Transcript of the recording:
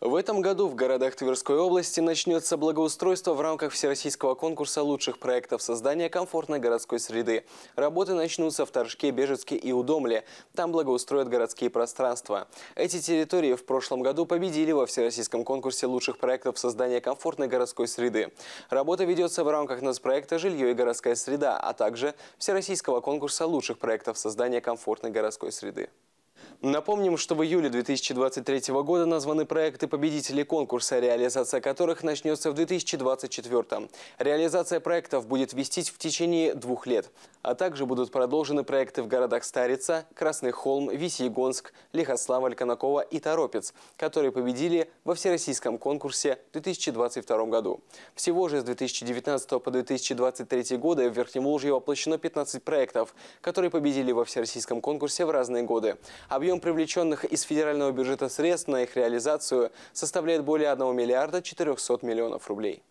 В этом году в городах Тверской области начнется благоустройство в рамках всероссийского конкурса лучших проектов создания комфортной городской среды. Работы начнутся в Торжке, Бежецке и Удомле. Там благоустроят городские пространства. Эти территории в прошлом году победили во всероссийском конкурсе лучших проектов создания комфортной городской среды. Работа ведется в рамках нацпроекта «Жилье и городская среда», а также всероссийского конкурса лучших проектов создания комфортной городской среды. Напомним, что в июле 2023 года названы проекты победителей конкурса, реализация которых начнется в 2024. Реализация проектов будет вестись в течение двух лет. А также будут продолжены проекты в городах Старица, Красный Холм, Весьегонск, Лихославль, Конакова и Торопец, которые победили во всероссийском конкурсе в 2022 году. Всего же с 2019 по 2023 годы в Верхнем Лужье воплощено 15 проектов, которые победили во всероссийском конкурсе в разные годы. Объем Объем привлеченных из федерального бюджета средств на их реализацию составляет более 1 миллиарда 400 миллионов рублей.